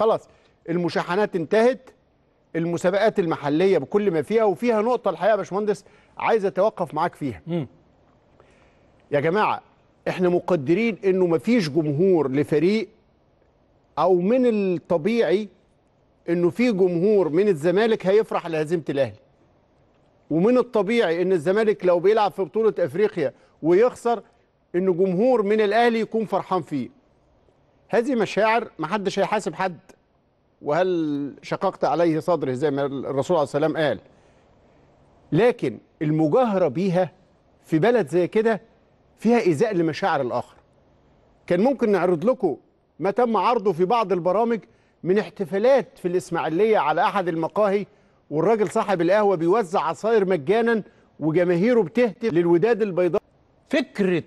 خلاص المشاحنات انتهت المسابقات المحليه بكل ما فيها وفيها نقطه الحقيقه يا باشمهندس عايز اتوقف معاك فيها م. يا جماعه احنا مقدرين انه مفيش جمهور لفريق او من الطبيعي انه في جمهور من الزمالك هيفرح لهزيمه الاهلي ومن الطبيعي ان الزمالك لو بيلعب في بطوله افريقيا ويخسر ان جمهور من الاهلي يكون فرحان فيه هذه مشاعر ما حدش هيحاسب حد وهل شققت عليه صدره زي ما الرسول عليه السلام قال لكن المجاهرة بيها في بلد زي كده فيها إيذاء لمشاعر الآخر كان ممكن نعرض لكم ما تم عرضه في بعض البرامج من احتفالات في الإسماعيلية على أحد المقاهي والراجل صاحب القهوة بيوزع عصاير مجانا وجماهيره بتهتف للوداد البيضاء فكرة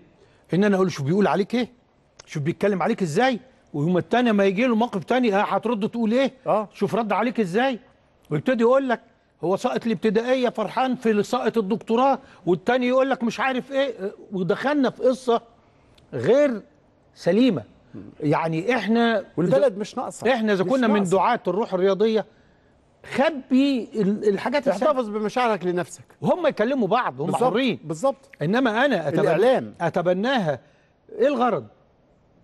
إن أنا أقول شو بيقول عليك إيه شو بيتكلم عليك إزاي ويوم الثاني ما يجي له موقف ثاني هترد تقول ايه؟ اه شوف رد عليك ازاي؟ ويبتدي يقول لك هو ساقط الابتدائيه فرحان في ساقط الدكتوراه والثاني يقول لك مش عارف ايه ودخلنا في قصه غير سليمه يعني احنا والبلد مش ناقصه احنا اذا كنا من دعاه الروح الرياضيه خبي الحاجات تحتفظ بمشاعرك لنفسك وهم يكلموا بعض هم حرين بالظبط انما انا أتبن... الاعلام اتبناها ايه الغرض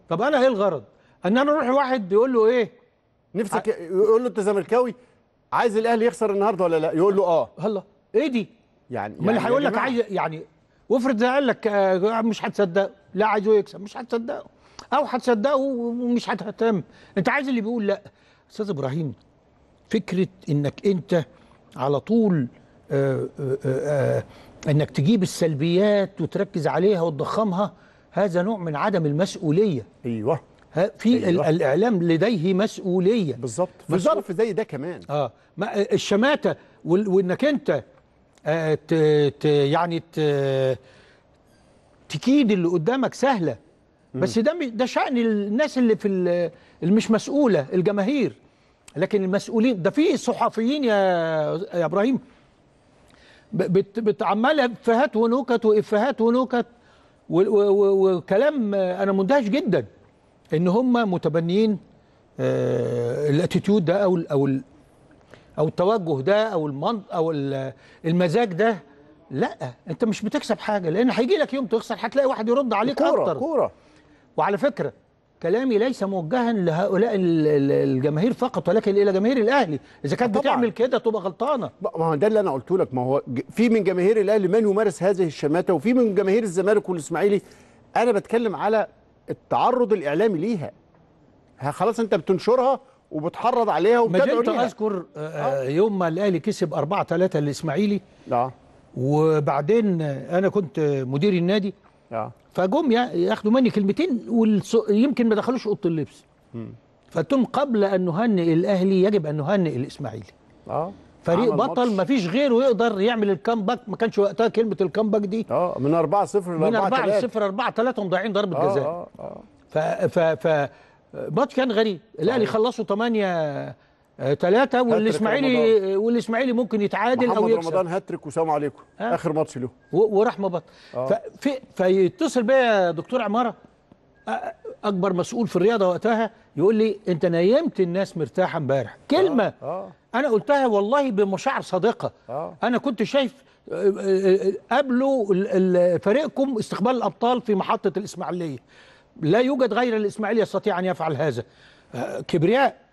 طب انا ايه الغرض ان انا اروح لواحد بيقول له ايه نفسك يقول له انت زملكاوي عايز الاهلي يخسر النهارده ولا لا يقول له اه هلا ايه دي يعني ما اللي يعني هيقول لك عايز يعني وافرض قال لك آه، مش هتصدقه لا عايزه يكسب مش هتصدقه او هتصدقه ومش هتهتم انت عايز اللي بيقول لا استاذ ابراهيم فكره انك انت على طول آآ آه، آآ آه، انك تجيب السلبيات وتركز عليها وتضخمها هذا نوع من عدم المسؤوليه ايوه في أيوة. الاعلام لديه مسؤوليه بالظبط في ظرف زي ده كمان اه ما الشماته وانك انت آه ت ت يعني ت تكيد اللي قدامك سهله بس ده ده شأن الناس اللي في اللي مش مسؤوله الجماهير لكن المسؤولين ده في صحفيين يا يا ابراهيم بتعملها افهات ونكت وافهات ونكت وكلام آه، انا مندهش جدا ان هم متبنيين آه، الاتيتيود ده او الـ او الـ او التوجه ده او المنط او المزاج ده لا انت مش بتكسب حاجه لان هيجي لك يوم تخسر هتلاقي واحد يرد عليك كرة اكتر كوره وعلى فكره كلامي ليس موجها لهؤلاء الجماهير فقط ولكن الى جماهير الاهلي اذا كانت آه، بتعمل كده تبقى غلطانه ما هو ده اللي انا قلت لك ما هو في من جماهير الاهلي من يمارس هذه الشماته وفي من جماهير الزمالك والاسماعيلي انا بتكلم على التعرض الاعلامي ليها خلاص انت بتنشرها وبتحرض عليها وبتدعو ليها اذكر آه،, آه. آه يوم ما الاهلي كسب 4 3 الاسماعيلي اه وبعدين انا كنت مدير النادي اه فجم ياخدوا مني كلمتين ويمكن ما دخلوش اوضه اللبس امم فقلت لهم قبل ان نهنئ الاهلي يجب ان نهنئ الاسماعيلي اه فريق بطل ما فيش غيره يقدر يعمل الكامباك ما كانش وقتها كلمه الكامباك دي اه من 4 0 ل 4 3 من 4 0 4 3 هم ضايعين ضربه اه، جزاء اه اه ف ف ف ماتش كان غريب الاهلي خلصوا 8 3 آه، والاسماعيلي والاسماعيلي ممكن يتعادل او يكسب رمضان هاتريك وسلام عليكم آه. اخر ماتش له وراح مبطل آه. فيتصل بيا دكتور عماره اكبر مسؤول في الرياضه وقتها يقول لي انت نيمت الناس مرتاحه امبارح اه، كلمه آه. آه. انا قلتها والله بمشاعر صادقه أوه. انا كنت شايف آه، آه، قابلوا فريقكم استقبال الابطال في محطه الاسماعيليه لا يوجد غير الاسماعيلي يستطيع ان يفعل هذا آه، كبرياء